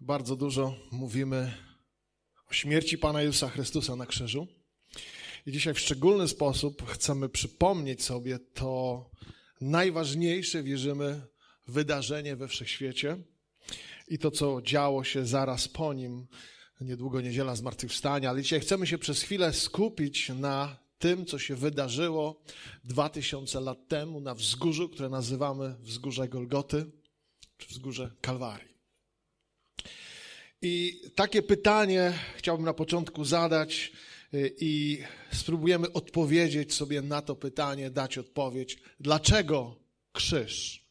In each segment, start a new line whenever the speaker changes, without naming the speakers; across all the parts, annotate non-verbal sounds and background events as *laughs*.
bardzo dużo mówimy o śmierci Pana Jezusa Chrystusa na krzyżu. I dzisiaj w szczególny sposób chcemy przypomnieć sobie to najważniejsze, wierzymy, wydarzenie we wszechświecie i to, co działo się zaraz po nim, niedługo niedziela zmartwychwstania. Ale dzisiaj chcemy się przez chwilę skupić na tym, co się wydarzyło 2000 lat temu na wzgórzu, które nazywamy wzgórze Golgoty czy wzgórze Kalwarii. I takie pytanie chciałbym na początku zadać y, i spróbujemy odpowiedzieć sobie na to pytanie, dać odpowiedź. Dlaczego krzyż?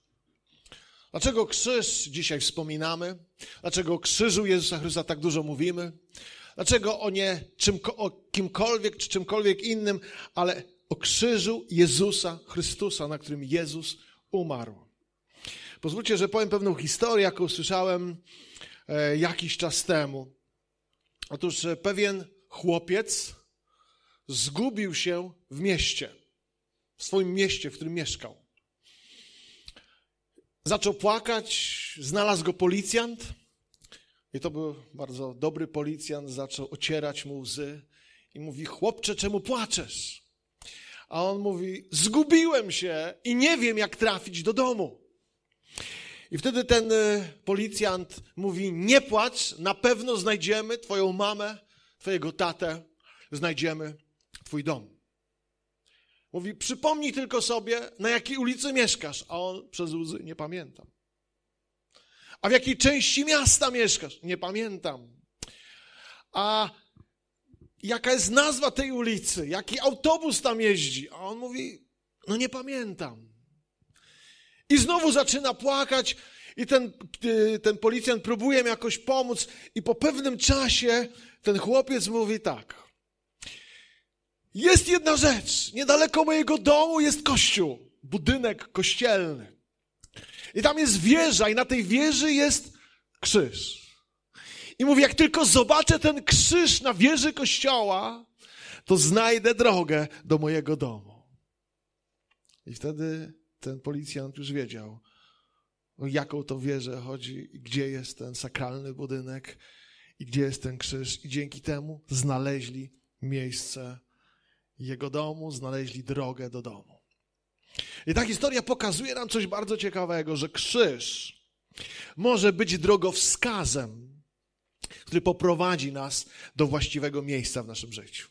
Dlaczego krzyż dzisiaj wspominamy? Dlaczego o krzyżu Jezusa Chrystusa tak dużo mówimy? Dlaczego o nie czym, o kimkolwiek czy czymkolwiek innym, ale o krzyżu Jezusa Chrystusa, na którym Jezus umarł? Pozwólcie, że powiem pewną historię, jaką usłyszałem E, jakiś czas temu. Otóż e, pewien chłopiec zgubił się w mieście, w swoim mieście, w którym mieszkał. Zaczął płakać, znalazł go policjant. I to był bardzo dobry policjant, zaczął ocierać mu łzy i mówi: Chłopcze, czemu płaczesz? A on mówi: Zgubiłem się i nie wiem, jak trafić do domu. I wtedy ten y, policjant mówi: Nie płacz, na pewno znajdziemy Twoją mamę, Twojego tatę, znajdziemy Twój dom. Mówi: Przypomnij tylko sobie, na jakiej ulicy mieszkasz, a on przez łzy nie pamiętam. A w jakiej części miasta mieszkasz? Nie pamiętam. A jaka jest nazwa tej ulicy? Jaki autobus tam jeździ? A on mówi: No nie pamiętam. I znowu zaczyna płakać, i ten, y, ten policjant próbuje mi jakoś pomóc, i po pewnym czasie ten chłopiec mówi tak. Jest jedna rzecz. Niedaleko mojego domu jest kościół, budynek kościelny. I tam jest wieża, i na tej wieży jest krzyż. I mówi, jak tylko zobaczę ten krzyż na wieży kościoła, to znajdę drogę do mojego domu. I wtedy ten policjant już wiedział, o jaką to wieżę chodzi, gdzie jest ten sakralny budynek i gdzie jest ten krzyż. I dzięki temu znaleźli miejsce jego domu, znaleźli drogę do domu. I ta historia pokazuje nam coś bardzo ciekawego, że krzyż może być drogowskazem, który poprowadzi nas do właściwego miejsca w naszym życiu.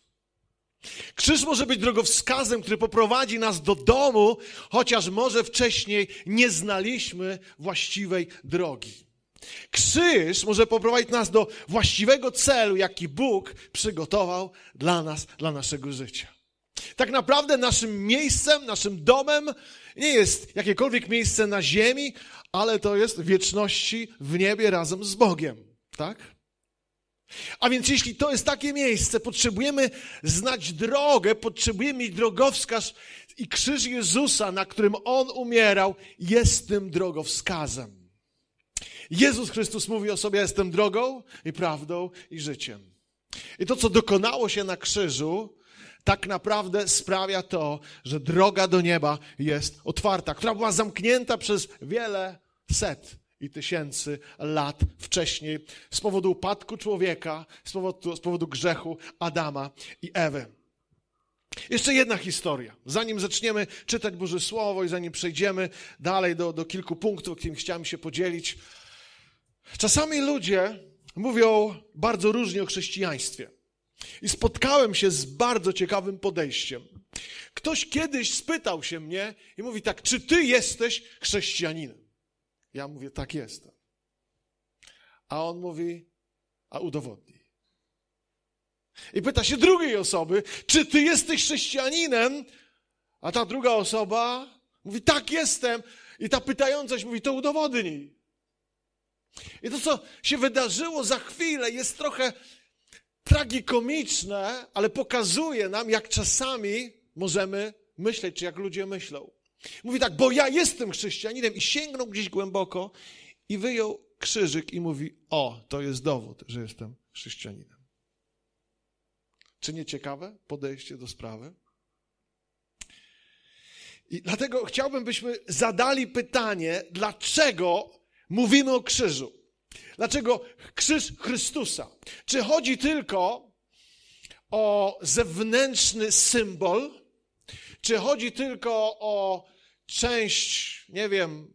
Krzyż może być drogowskazem, który poprowadzi nas do domu, chociaż może wcześniej nie znaliśmy właściwej drogi. Krzyż może poprowadzić nas do właściwego celu, jaki Bóg przygotował dla nas, dla naszego życia. Tak naprawdę naszym miejscem, naszym domem nie jest jakiekolwiek miejsce na ziemi, ale to jest wieczności w niebie razem z Bogiem. Tak? A więc jeśli to jest takie miejsce, potrzebujemy znać drogę, potrzebujemy mieć drogowskaz i krzyż Jezusa, na którym On umierał, jest tym drogowskazem. Jezus Chrystus mówi o sobie, jestem drogą i prawdą i życiem. I to, co dokonało się na krzyżu, tak naprawdę sprawia to, że droga do nieba jest otwarta, która była zamknięta przez wiele set i tysięcy lat wcześniej z powodu upadku człowieka, z powodu, z powodu grzechu Adama i Ewy. Jeszcze jedna historia. Zanim zaczniemy czytać Boże Słowo i zanim przejdziemy dalej do, do kilku punktów, o których chciałem się podzielić. Czasami ludzie mówią bardzo różnie o chrześcijaństwie. I spotkałem się z bardzo ciekawym podejściem. Ktoś kiedyś spytał się mnie i mówi tak, czy ty jesteś chrześcijaninem? Ja mówię, tak jestem. A on mówi, a udowodnij. I pyta się drugiej osoby, czy ty jesteś chrześcijaninem? A ta druga osoba mówi, tak jestem. I ta pytająca się mówi, to udowodnij. I to, co się wydarzyło za chwilę, jest trochę tragikomiczne, ale pokazuje nam, jak czasami możemy myśleć, czy jak ludzie myślą. Mówi tak, bo ja jestem chrześcijaninem i sięgnął gdzieś głęboko i wyjął krzyżyk i mówi: O, to jest dowód, że jestem chrześcijaninem. Czy nie ciekawe podejście do sprawy? I dlatego chciałbym, byśmy zadali pytanie, dlaczego mówimy o krzyżu? Dlaczego krzyż Chrystusa? Czy chodzi tylko o zewnętrzny symbol? Czy chodzi tylko o część, nie wiem,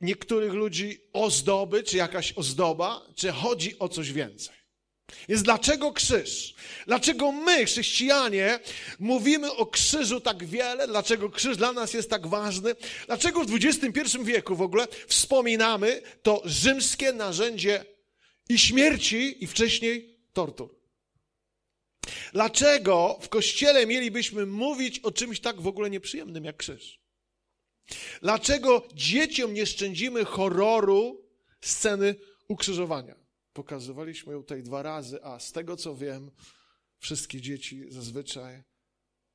niektórych ludzi ozdoby, czy jakaś ozdoba, czy chodzi o coś więcej. Jest dlaczego krzyż? Dlaczego my, chrześcijanie, mówimy o krzyżu tak wiele? Dlaczego krzyż dla nas jest tak ważny? Dlaczego w XXI wieku w ogóle wspominamy to rzymskie narzędzie i śmierci, i wcześniej tortur? Dlaczego w kościele mielibyśmy mówić o czymś tak w ogóle nieprzyjemnym jak krzyż? Dlaczego dzieciom nie szczędzimy horroru sceny ukrzyżowania? Pokazywaliśmy ją tutaj dwa razy, a z tego co wiem, wszystkie dzieci zazwyczaj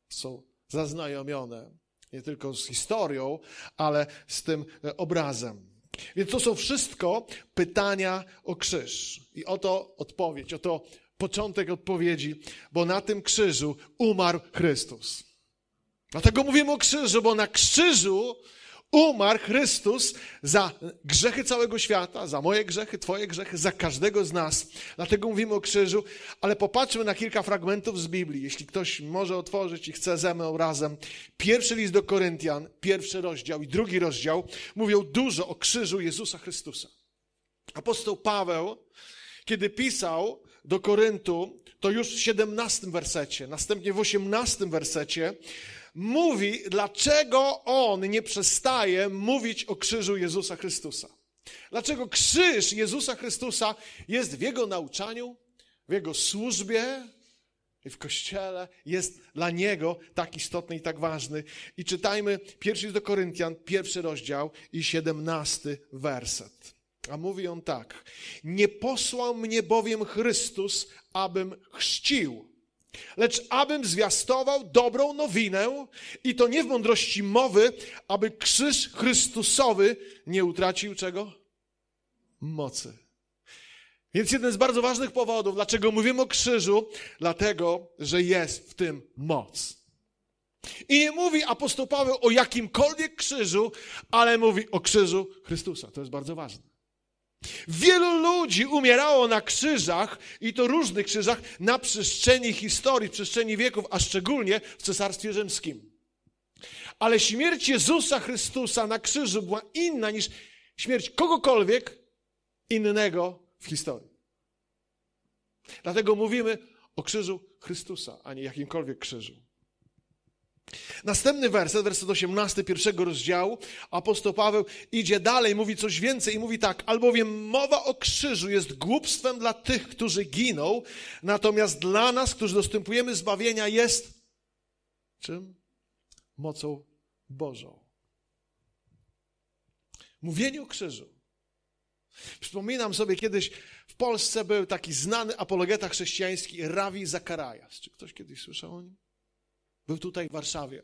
są zaznajomione nie tylko z historią, ale z tym e, obrazem. Więc to są wszystko pytania o krzyż i oto odpowiedź, oto początek odpowiedzi, bo na tym krzyżu umarł Chrystus. Dlatego mówimy o krzyżu, bo na krzyżu umarł Chrystus za grzechy całego świata, za moje grzechy, Twoje grzechy, za każdego z nas. Dlatego mówimy o krzyżu, ale popatrzmy na kilka fragmentów z Biblii. Jeśli ktoś może otworzyć i chce ze mną razem, pierwszy list do Koryntian, pierwszy rozdział i drugi rozdział mówią dużo o krzyżu Jezusa Chrystusa. Apostoł Paweł, kiedy pisał do Koryntu, to już w 17 wersecie, następnie w 18 wersecie, mówi, dlaczego on nie przestaje mówić o krzyżu Jezusa Chrystusa. Dlaczego krzyż Jezusa Chrystusa jest w jego nauczaniu, w jego służbie i w kościele, jest dla niego tak istotny i tak ważny. I czytajmy pierwszy do Koryntian, pierwszy rozdział i 17 werset. A mówi on tak: Nie posłał mnie bowiem Chrystus, abym chrzcił, lecz abym zwiastował dobrą nowinę i to nie w mądrości mowy, aby krzyż Chrystusowy nie utracił czego? Mocy. Więc jeden z bardzo ważnych powodów, dlaczego mówimy o krzyżu, dlatego, że jest w tym moc. I nie mówi apostoł Paweł o jakimkolwiek krzyżu, ale mówi o krzyżu Chrystusa. To jest bardzo ważne. Wielu ludzi umierało na krzyżach i to różnych krzyżach na przestrzeni historii, przestrzeni wieków, a szczególnie w Cesarstwie Rzymskim. Ale śmierć Jezusa Chrystusa na krzyżu była inna niż śmierć kogokolwiek innego w historii. Dlatego mówimy o krzyżu Chrystusa, a nie jakimkolwiek krzyżu. Następny werset, werset 18 pierwszego rozdziału, apostoł Paweł idzie dalej, mówi coś więcej i mówi tak, albowiem mowa o krzyżu jest głupstwem dla tych, którzy giną, natomiast dla nas, którzy dostępujemy zbawienia jest czym? Mocą Bożą. Mówienie o krzyżu. Przypominam sobie kiedyś w Polsce był taki znany apologeta chrześcijański Ravi Zakarajas. Czy ktoś kiedyś słyszał o nim? Był tutaj w Warszawie,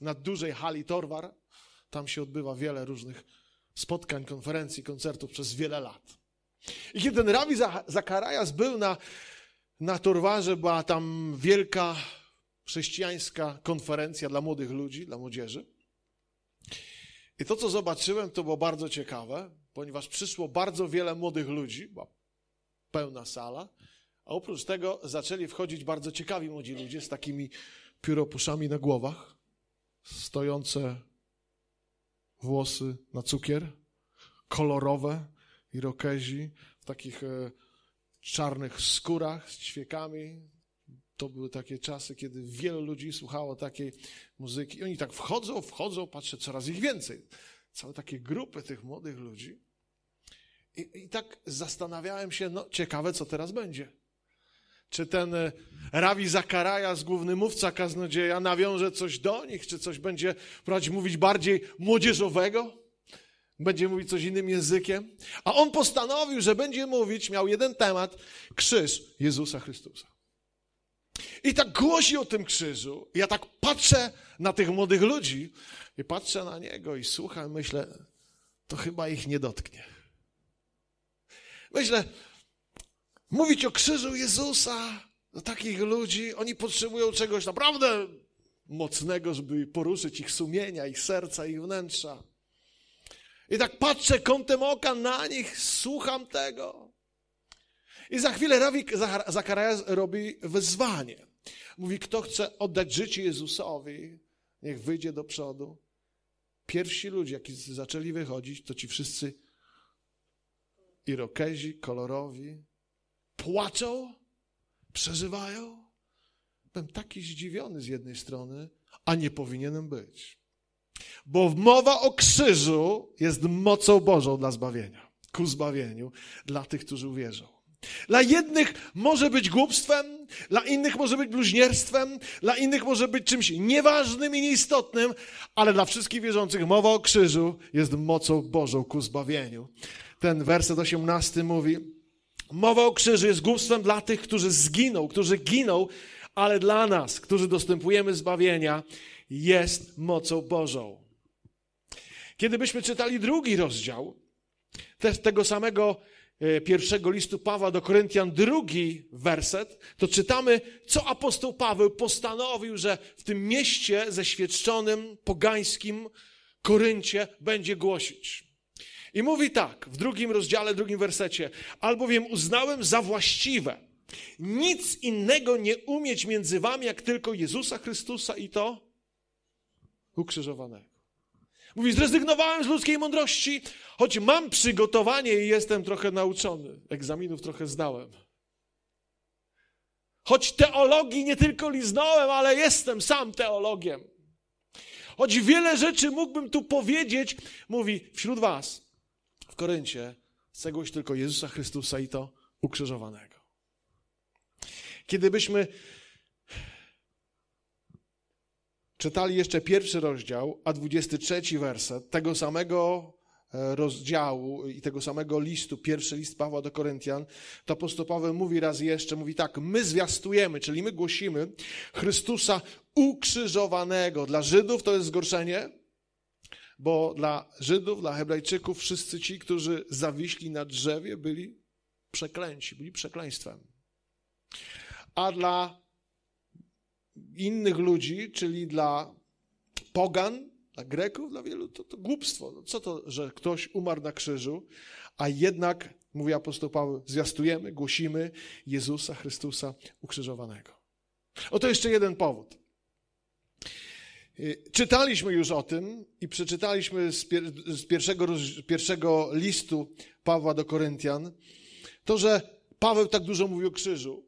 na dużej hali Torwar. Tam się odbywa wiele różnych spotkań, konferencji, koncertów przez wiele lat. I kiedy ten Rawi Zakarajas był na, na Torwarze, była tam wielka chrześcijańska konferencja dla młodych ludzi, dla młodzieży. I to, co zobaczyłem, to było bardzo ciekawe, ponieważ przyszło bardzo wiele młodych ludzi, była pełna sala, a oprócz tego zaczęli wchodzić bardzo ciekawi młodzi ludzie z takimi pióropuszami na głowach, stojące włosy na cukier, kolorowe irokezi w takich e, czarnych skórach z ćwiekami. To były takie czasy, kiedy wielu ludzi słuchało takiej muzyki i oni tak wchodzą, wchodzą, patrzę, coraz ich więcej. Całe takie grupy tych młodych ludzi. I, i tak zastanawiałem się, no ciekawe, co teraz będzie. Czy ten e, rabi Zakarajas, główny mówca kaznodzieja, nawiąże coś do nich, czy coś będzie prowadzić, mówić bardziej młodzieżowego? Będzie mówić coś innym językiem? A on postanowił, że będzie mówić, miał jeden temat, krzyż Jezusa Chrystusa. I tak głosi o tym krzyżu. Ja tak patrzę na tych młodych ludzi i patrzę na niego i słucham, myślę, to chyba ich nie dotknie. Myślę, Mówić o krzyżu Jezusa do takich ludzi, oni potrzebują czegoś naprawdę mocnego, żeby poruszyć ich sumienia, ich serca, ich wnętrza. I tak patrzę kątem oka na nich, słucham tego. I za chwilę Rawik Zacharias robi wezwanie. Mówi, kto chce oddać życie Jezusowi, niech wyjdzie do przodu. Pierwsi ludzie, jaki zaczęli wychodzić, to ci wszyscy Irokezi, kolorowi, płaczą, przeżywają. Byłem taki zdziwiony z jednej strony, a nie powinienem być. Bo mowa o krzyżu jest mocą Bożą dla zbawienia, ku zbawieniu dla tych, którzy uwierzą. Dla jednych może być głupstwem, dla innych może być bluźnierstwem, dla innych może być czymś nieważnym i nieistotnym, ale dla wszystkich wierzących mowa o krzyżu jest mocą Bożą ku zbawieniu. Ten werset 18 mówi: Mowa o krzyżu jest głupstwem dla tych, którzy zginą, którzy giną, ale dla nas, którzy dostępujemy zbawienia, jest mocą Bożą. Kiedybyśmy czytali drugi rozdział tego samego e, pierwszego listu Pawła do Koryntian, drugi werset, to czytamy, co apostoł Paweł postanowił, że w tym mieście świeczczonym, pogańskim Koryncie będzie głosić. I mówi tak w drugim rozdziale, drugim wersecie: Albowiem uznałem za właściwe nic innego nie umieć między wami, jak tylko Jezusa Chrystusa i to ukrzyżowanego. Mówi, zrezygnowałem z ludzkiej mądrości, choć mam przygotowanie i jestem trochę nauczony. Egzaminów trochę zdałem. Choć teologii nie tylko liznąłem, ale jestem sam teologiem. Choć wiele rzeczy mógłbym tu powiedzieć, mówi wśród Was Koryncie chce tylko Jezusa Chrystusa i to ukrzyżowanego. Kiedybyśmy czytali jeszcze pierwszy rozdział, a 23 werset tego samego e, rozdziału i tego samego listu, pierwszy list Pawła do Koryntian, to apostoł Paweł mówi raz jeszcze, mówi tak, my zwiastujemy, czyli my głosimy Chrystusa ukrzyżowanego. Dla Żydów to jest zgorszenie, bo dla Żydów, dla Hebrajczyków, wszyscy ci, którzy zawiśli na drzewie, byli przeklęci, byli przekleństwem. A dla innych ludzi, czyli dla pogan, dla Greków, dla wielu, to, to głupstwo. No, co to, że ktoś umarł na krzyżu, a jednak, mówi apostoł Paweł, zwiastujemy, głosimy Jezusa Chrystusa ukrzyżowanego. Oto jeszcze jeden powód. Y, czytaliśmy już o tym i przeczytaliśmy z, pier z pierwszego, pierwszego listu Pawła do Koryntian, to, że Paweł tak dużo mówił o krzyżu.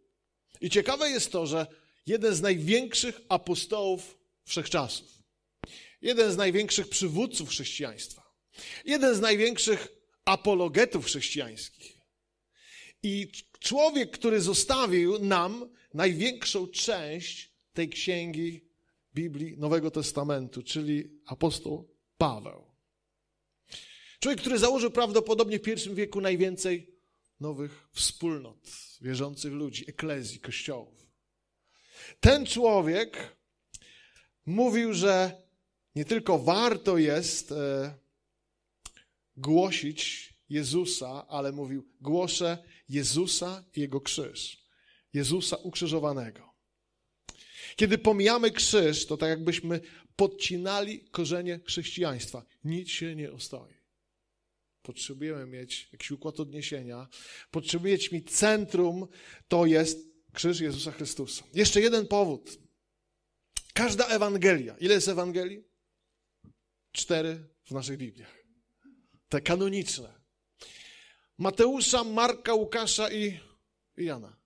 I ciekawe jest to, że jeden z największych apostołów wszechczasów, jeden z największych przywódców chrześcijaństwa, jeden z największych apologetów chrześcijańskich i człowiek, który zostawił nam największą część tej księgi Biblii Nowego Testamentu, czyli apostoł Paweł. Człowiek, który założył prawdopodobnie w pierwszym wieku najwięcej nowych wspólnot, wierzących ludzi, eklezji, kościołów. Ten człowiek mówił, że nie tylko warto jest e, głosić Jezusa, ale mówił: Głoszę Jezusa i jego krzyż, Jezusa ukrzyżowanego. Kiedy pomijamy krzyż, to tak jakbyśmy podcinali korzenie chrześcijaństwa. Nic się nie ostoi. Potrzebujemy mieć jakiś układ odniesienia, potrzebujemy mieć centrum, to jest krzyż Jezusa Chrystusa. Jeszcze jeden powód. Każda Ewangelia, ile jest Ewangelii? Cztery w naszych Bibliach. Te kanoniczne. Mateusza, Marka, Łukasza i, i Jana.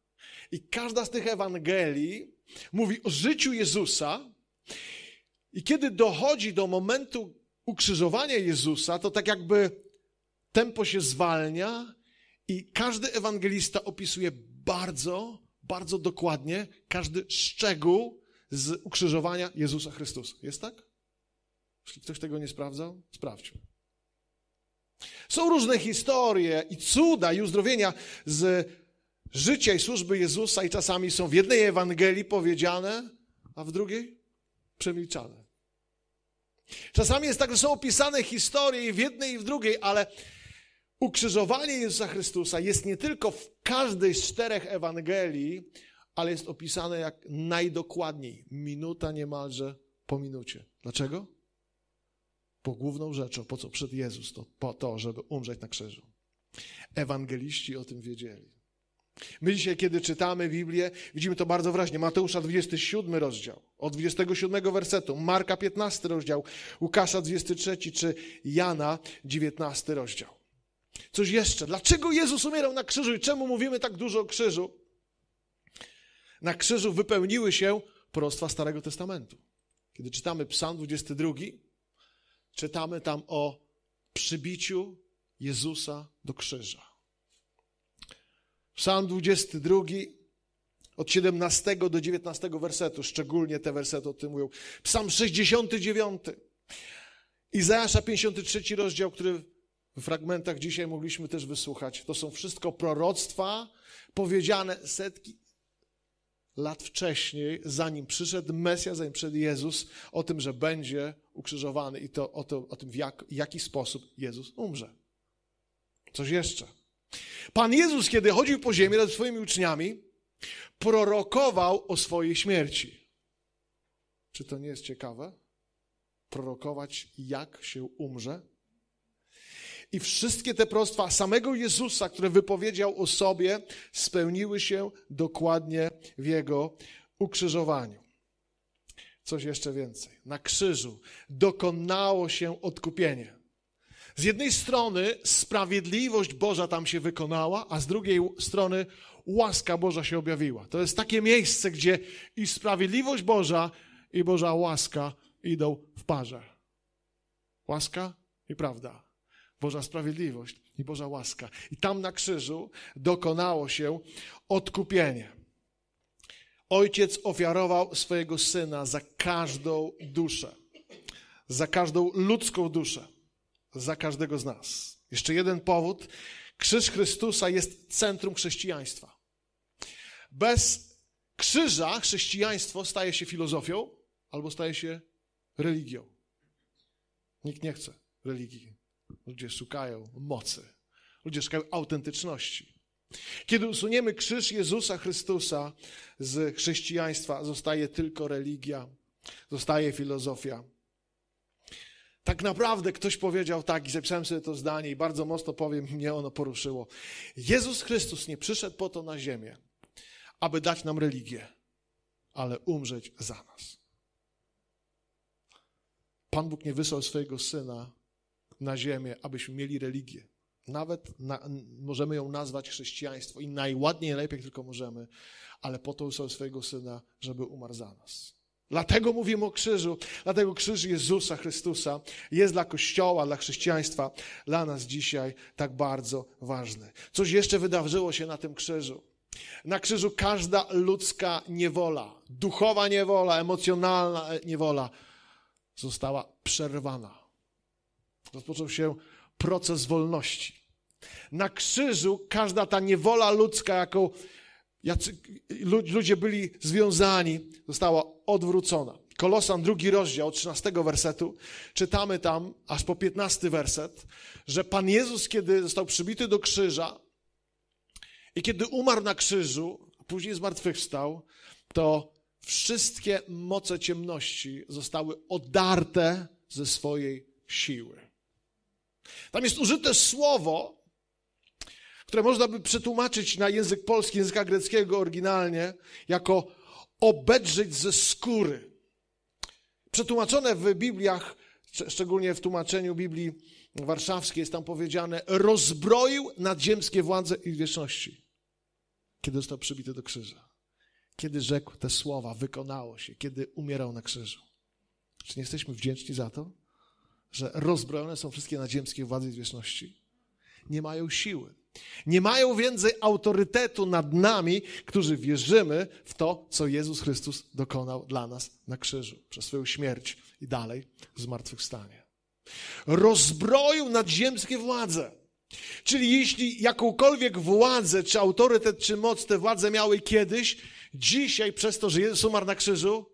I każda z tych Ewangelii mówi o życiu Jezusa. I kiedy dochodzi do momentu ukrzyżowania Jezusa, to tak jakby tempo się zwalnia i każdy ewangelista opisuje bardzo, bardzo dokładnie każdy szczegół z ukrzyżowania Jezusa Chrystusa. Jest tak? Jeśli ktoś tego nie sprawdzał, sprawdźmy. Są różne historie i cuda i uzdrowienia z życia i służby Jezusa i czasami są w jednej Ewangelii powiedziane, a w drugiej przemilczane. Czasami jest tak, że są opisane historie i w jednej i w drugiej, ale ukrzyżowanie Jezusa Chrystusa jest nie tylko w każdej z czterech Ewangelii, ale jest opisane jak najdokładniej, minuta niemalże po minucie. Dlaczego? Bo główną rzeczą, po co przed Jezus, to po to, żeby umrzeć na krzyżu. Ewangeliści o tym wiedzieli. My dzisiaj, kiedy czytamy Biblię, widzimy to bardzo wyraźnie. Mateusza 27 rozdział, od 27 wersetu, Marka 15 rozdział, Łukasza 23 czy Jana 19 rozdział. Coś jeszcze. Dlaczego Jezus umierał na krzyżu i czemu mówimy tak dużo o krzyżu? Na krzyżu wypełniły się prostwa Starego Testamentu. Kiedy czytamy Psalm 22, czytamy tam o przybiciu Jezusa do krzyża. Psalm 22, od 17 do 19 wersetu, szczególnie te wersety o tym mówią. Psalm 69, Izajasza 53 rozdział, który w fragmentach dzisiaj mogliśmy też wysłuchać. To są wszystko proroctwa powiedziane setki lat wcześniej, zanim przyszedł Mesjasz, zanim przyszedł Jezus, o tym, że będzie ukrzyżowany i to, o, to, o tym, w jak, jaki sposób Jezus umrze. Coś jeszcze. Pan Jezus, kiedy chodził po ziemi razem ze swoimi uczniami, prorokował o swojej śmierci. Czy to nie jest ciekawe? Prorokować, jak się umrze? I wszystkie te prostwa samego Jezusa, które wypowiedział o sobie, spełniły się dokładnie w jego ukrzyżowaniu. Coś jeszcze więcej. Na krzyżu dokonało się odkupienie. Z jednej strony sprawiedliwość Boża tam się wykonała, a z drugiej strony łaska Boża się objawiła. To jest takie miejsce, gdzie i sprawiedliwość Boża, i Boża łaska idą w parze. Łaska i prawda. Boża sprawiedliwość i Boża łaska. I tam na krzyżu dokonało się odkupienie. Ojciec ofiarował swojego syna za każdą duszę, za każdą ludzką duszę za każdego z nas. Jeszcze jeden powód. Krzyż Chrystusa jest centrum chrześcijaństwa. Bez krzyża chrześcijaństwo staje się filozofią albo staje się religią. Nikt nie chce religii. Ludzie szukają mocy. Ludzie szukają autentyczności. Kiedy usuniemy krzyż Jezusa Chrystusa z chrześcijaństwa, zostaje tylko religia, zostaje filozofia. Tak naprawdę ktoś powiedział tak i zapisałem sobie to zdanie i bardzo mocno powiem, mnie ono poruszyło. Jezus Chrystus nie przyszedł po to na ziemię, aby dać nam religię, ale umrzeć za nas. Pan Bóg nie wysłał swojego Syna na ziemię, abyśmy mieli religię. Nawet na, możemy ją nazwać chrześcijaństwo i najładniej, najlepiej tylko możemy, ale po to wysłał swojego Syna, żeby umarł za nas. Dlatego mówimy o krzyżu, dlatego krzyż Jezusa Chrystusa jest dla Kościoła, dla chrześcijaństwa, dla nas dzisiaj tak bardzo ważny. Coś jeszcze wydarzyło się na tym krzyżu. Na krzyżu każda ludzka niewola, duchowa niewola, emocjonalna niewola została przerwana. Rozpoczął się proces wolności. Na krzyżu każda ta niewola ludzka, jaką Jacy, ludzie byli związani, została odwrócona. Kolosan, drugi rozdział, 13 wersetu, czytamy tam aż po 15 werset, że Pan Jezus, kiedy został przybity do krzyża i kiedy umarł na krzyżu, a później zmartwychwstał, to wszystkie moce ciemności zostały odarte ze swojej siły. Tam jest użyte słowo, które można by przetłumaczyć na język polski, języka greckiego oryginalnie, jako obedrzeć ze skóry. Przetłumaczone w Bibliach, szczególnie w tłumaczeniu Biblii warszawskiej, jest tam powiedziane: rozbroił nadziemskie władze i wieczności, kiedy został przybity do krzyża. Kiedy rzekł te słowa, wykonało się, kiedy umierał na krzyżu. Czy nie jesteśmy wdzięczni za to, że rozbrojone są wszystkie nadziemskie władze i wieczności? Nie mają siły, nie mają więcej autorytetu nad nami, którzy wierzymy w to, co Jezus Chrystus dokonał dla nas na krzyżu, przez swoją śmierć i dalej zmartwychwstanie. Rozbroił nadziemskie władze. Czyli jeśli jakąkolwiek władzę, czy autorytet, czy moc te władze miały kiedyś, dzisiaj przez to, że Jezus umarł na krzyżu,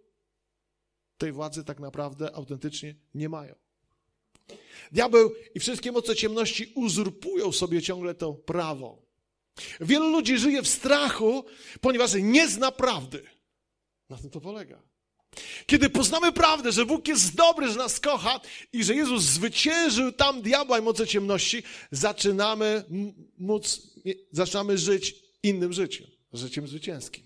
tej władzy tak naprawdę autentycznie nie mają. Diabeł i wszystkie moce ciemności uzurpują sobie ciągle to prawo. Wielu ludzi żyje w strachu, ponieważ nie zna prawdy. Na tym to polega. Kiedy poznamy prawdę, że Bóg jest dobry, że nas kocha i że Jezus zwyciężył tam diabła i moce ciemności, zaczynamy móc, zaczynamy żyć innym życiem, życiem zwycięskim.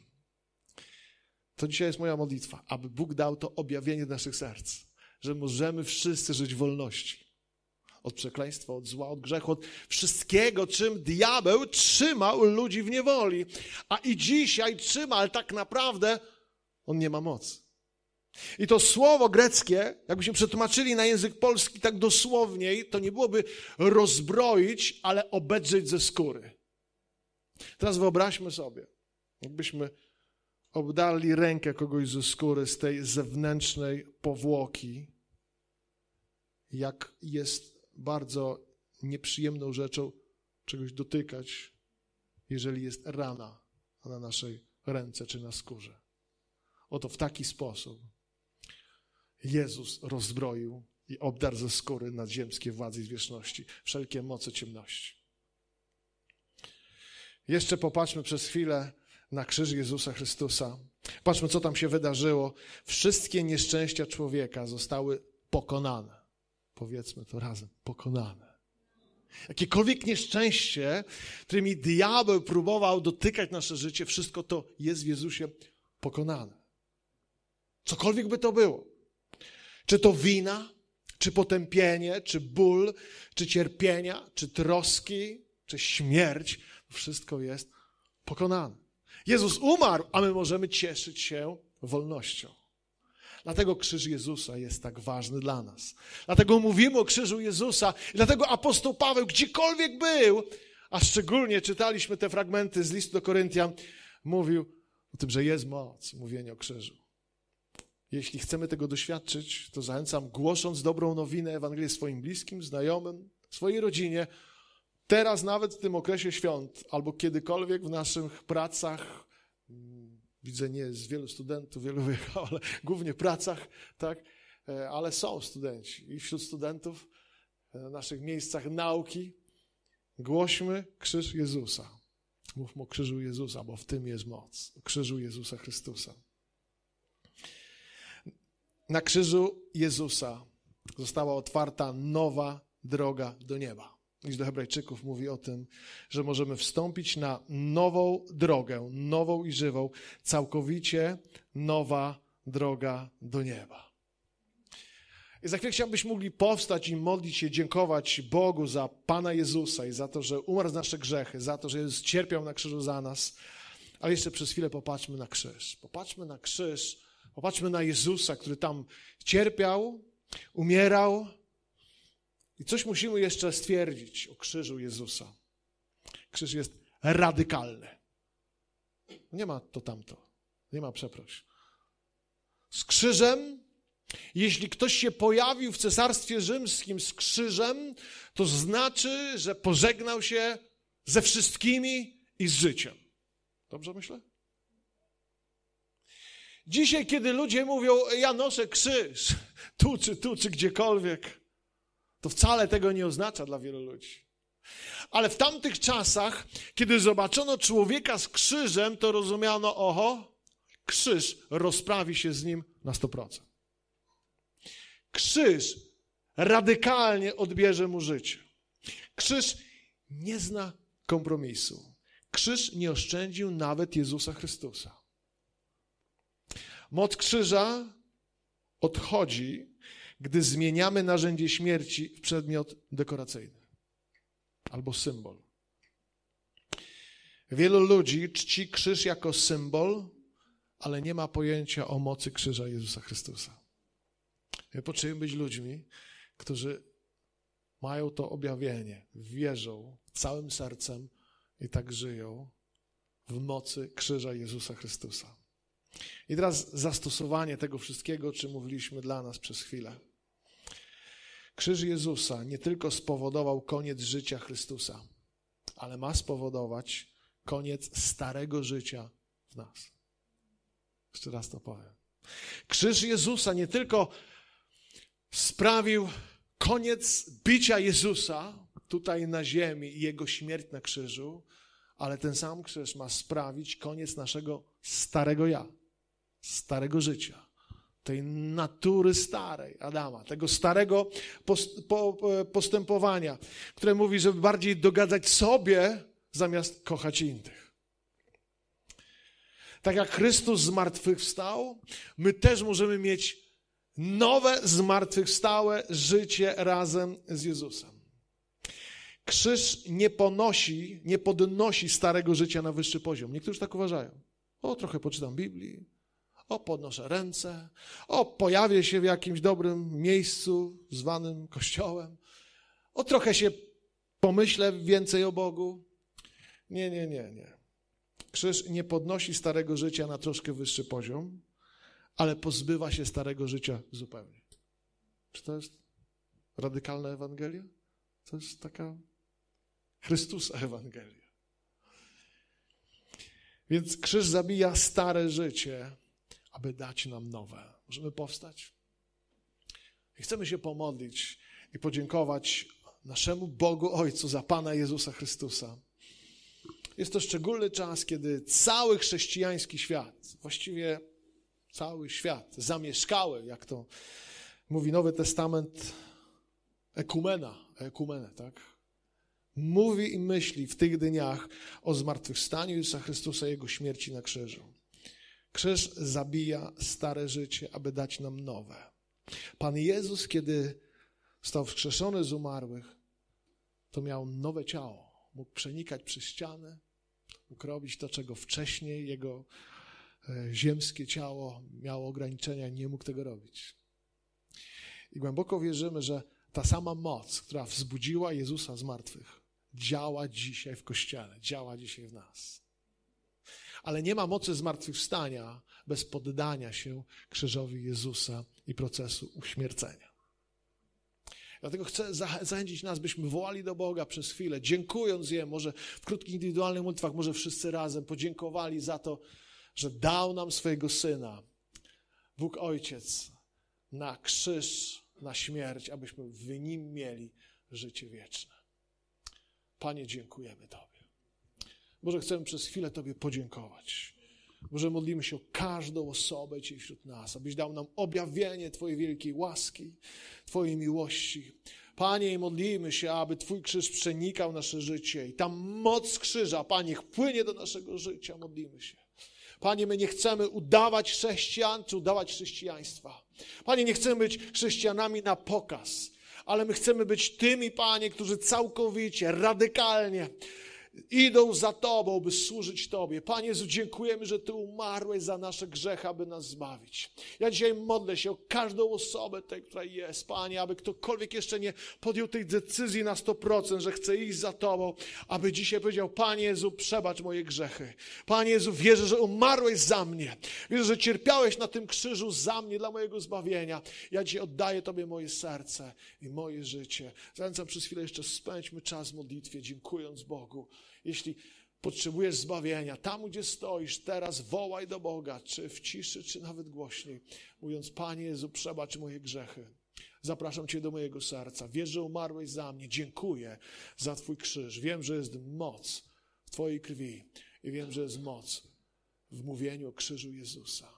To dzisiaj jest moja modlitwa, aby Bóg dał to objawienie naszych serc, że możemy wszyscy żyć w wolności od przekleństwa, od zła, od grzechu, od wszystkiego, czym diabeł trzymał ludzi w niewoli. A i dzisiaj trzyma, ale tak naprawdę on nie ma mocy. I to słowo greckie, jakbyśmy przetłumaczyli na język polski tak dosłowniej, to nie byłoby rozbroić, ale obedrzeć ze skóry. Teraz wyobraźmy sobie, jakbyśmy obdali rękę kogoś ze skóry, z tej zewnętrznej powłoki, jak jest bardzo nieprzyjemną rzeczą czegoś dotykać, jeżeli jest rana na naszej ręce czy na skórze. Oto w taki sposób Jezus rozbroił i obdarł ze skóry nadziemskie władze i zwierzchności, wszelkie moce ciemności. Jeszcze popatrzmy przez chwilę na krzyż Jezusa Chrystusa. Patrzmy, co tam się wydarzyło. Wszystkie nieszczęścia człowieka zostały pokonane powiedzmy to razem, pokonane. Jakiekolwiek nieszczęście, którymi diabeł próbował dotykać nasze życie, wszystko to jest w Jezusie pokonane. Cokolwiek by to było. Czy to wina, czy potępienie, czy ból, czy cierpienia, czy troski, czy śmierć, wszystko jest pokonane. Jezus umarł, a my możemy cieszyć się wolnością. Dlatego krzyż Jezusa jest tak ważny dla nas. Dlatego mówimy o krzyżu Jezusa i dlatego apostoł Paweł, gdziekolwiek był, a szczególnie czytaliśmy te fragmenty z listu do Koryntian, mówił o tym, że jest moc mówienia o krzyżu. Jeśli chcemy tego doświadczyć, to zachęcam, głosząc dobrą nowinę Ewangelię swoim bliskim, znajomym, swojej rodzinie, teraz nawet w tym okresie świąt, albo kiedykolwiek w naszych pracach, Widzę nie z wielu studentów, wielu *laughs* wyjechało, ale głównie w pracach, tak? E, ale są studenci i wśród studentów na e, naszych miejscach nauki głośmy krzyż Jezusa. Mówmy o krzyżu Jezusa, bo w tym jest moc. O krzyżu Jezusa Chrystusa. Na krzyżu Jezusa została otwarta nowa droga do nieba. List do Hebrajczyków mówi o tym, że możemy wstąpić na nową drogę, nową i żywą, całkowicie nowa droga do nieba. I za chwilę chciałbyś mogli powstać i modlić się, dziękować Bogu za Pana Jezusa i za to, że umarł z nasze grzechy, za to, że Jezus cierpiał na krzyżu za nas. Ale jeszcze przez chwilę popatrzmy na krzyż. Popatrzmy na krzyż, popatrzmy na Jezusa, który tam cierpiał, umierał, i coś musimy jeszcze stwierdzić o krzyżu Jezusa. Krzyż jest radykalny. Nie ma to tamto. Nie ma przeproś. Z krzyżem, jeśli ktoś się pojawił w Cesarstwie Rzymskim z krzyżem, to znaczy, że pożegnał się ze wszystkimi i z życiem. Dobrze myślę? Dzisiaj, kiedy ludzie mówią, ja noszę krzyż, tu czy tu, czy gdziekolwiek, to wcale tego nie oznacza dla wielu ludzi. Ale w tamtych czasach, kiedy zobaczono człowieka z krzyżem, to rozumiano, oho, krzyż rozprawi się z nim na 100%. Krzyż radykalnie odbierze mu życie. Krzyż nie zna kompromisu. Krzyż nie oszczędził nawet Jezusa Chrystusa. Moc krzyża odchodzi gdy zmieniamy narzędzie śmierci w przedmiot dekoracyjny albo symbol. Wielu ludzi czci krzyż jako symbol, ale nie ma pojęcia o mocy krzyża Jezusa Chrystusa. My potrzebujemy być ludźmi, którzy mają to objawienie, wierzą całym sercem i tak żyją w mocy krzyża Jezusa Chrystusa. I teraz zastosowanie tego wszystkiego, o czym mówiliśmy dla nas przez chwilę. Krzyż Jezusa nie tylko spowodował koniec życia Chrystusa, ale ma spowodować koniec starego życia w nas. Jeszcze raz to powiem. Krzyż Jezusa nie tylko sprawił koniec bicia Jezusa tutaj na ziemi i jego śmierć na krzyżu, ale ten sam krzyż ma sprawić koniec naszego starego ja, starego życia tej natury starej Adama, tego starego postępowania, które mówi, żeby bardziej dogadzać sobie zamiast kochać innych. Tak jak Chrystus zmartwychwstał, my też możemy mieć nowe, zmartwychwstałe życie razem z Jezusem. Krzyż nie ponosi, nie podnosi starego życia na wyższy poziom. Niektórzy tak uważają. O, trochę poczytam Biblii, o podnoszę ręce, o pojawię się w jakimś dobrym miejscu zwanym kościołem, o trochę się pomyślę więcej o Bogu. Nie, nie, nie, nie. Krzyż nie podnosi starego życia na troszkę wyższy poziom, ale pozbywa się starego życia zupełnie. Czy to jest radykalna Ewangelia? To jest taka Chrystusa Ewangelia. Więc krzyż zabija stare życie, aby dać nam nowe. Możemy powstać? I chcemy się pomodlić i podziękować naszemu Bogu Ojcu za Pana Jezusa Chrystusa. Jest to szczególny czas, kiedy cały chrześcijański świat, właściwie cały świat, zamieszkały, jak to mówi Nowy Testament, ekumena, ekumenę, tak? Mówi i myśli w tych dniach o zmartwychwstaniu Jezusa Chrystusa i Jego śmierci na krzyżu. Krzyż zabija stare życie, aby dać nam nowe. Pan Jezus, kiedy stał wskrzeszony z umarłych, to miał nowe ciało. Mógł przenikać przez ściany, mógł robić to, czego wcześniej jego e, ziemskie ciało miało ograniczenia, nie mógł tego robić. I głęboko wierzymy, że ta sama moc, która wzbudziła Jezusa z martwych, działa dzisiaj w Kościele, działa dzisiaj w nas ale nie ma mocy zmartwychwstania bez poddania się krzyżowi Jezusa i procesu uśmiercenia. Dlatego chcę zachęcić nas, byśmy wołali do Boga przez chwilę, dziękując Je, może w krótkich indywidualnych modlitwach, może wszyscy razem podziękowali za to, że dał nam swojego Syna, Bóg Ojciec, na krzyż, na śmierć, abyśmy w Nim mieli życie wieczne. Panie, dziękujemy Tobie. Boże, chcemy przez chwilę Tobie podziękować. Boże, modlimy się o każdą osobę Cię wśród nas, abyś dał nam objawienie Twojej wielkiej łaski, Twojej miłości. Panie, modlimy się, aby Twój krzyż przenikał nasze życie i ta moc krzyża, Panie, płynie do naszego życia. Modlimy się. Panie, my nie chcemy udawać chrześcijan czy udawać chrześcijaństwa. Panie, nie chcemy być chrześcijanami na pokaz, ale my chcemy być tymi, Panie, którzy całkowicie, radykalnie idą za Tobą, by służyć Tobie. Panie Jezu, dziękujemy, że Ty umarłeś za nasze grzechy, aby nas zbawić. Ja dzisiaj modlę się o każdą osobę tej, która jest, Panie, aby ktokolwiek jeszcze nie podjął tej decyzji na 100%, że chce iść za Tobą, aby dzisiaj powiedział, Panie Jezu, przebacz moje grzechy. Panie Jezu, wierzę, że umarłeś za mnie. Wierzę, że cierpiałeś na tym krzyżu za mnie, dla mojego zbawienia. Ja dzisiaj oddaję Tobie moje serce i moje życie. Zachęcam przez chwilę jeszcze spędźmy czas w modlitwie, dziękując Bogu jeśli potrzebujesz zbawienia, tam gdzie stoisz, teraz wołaj do Boga, czy w ciszy, czy nawet głośniej, mówiąc: Panie Jezu, przebacz moje grzechy. Zapraszam Cię do mojego serca. Wierzę, że umarłeś za mnie. Dziękuję za Twój krzyż. Wiem, że jest moc w Twojej krwi i wiem, że jest moc w mówieniu o krzyżu Jezusa.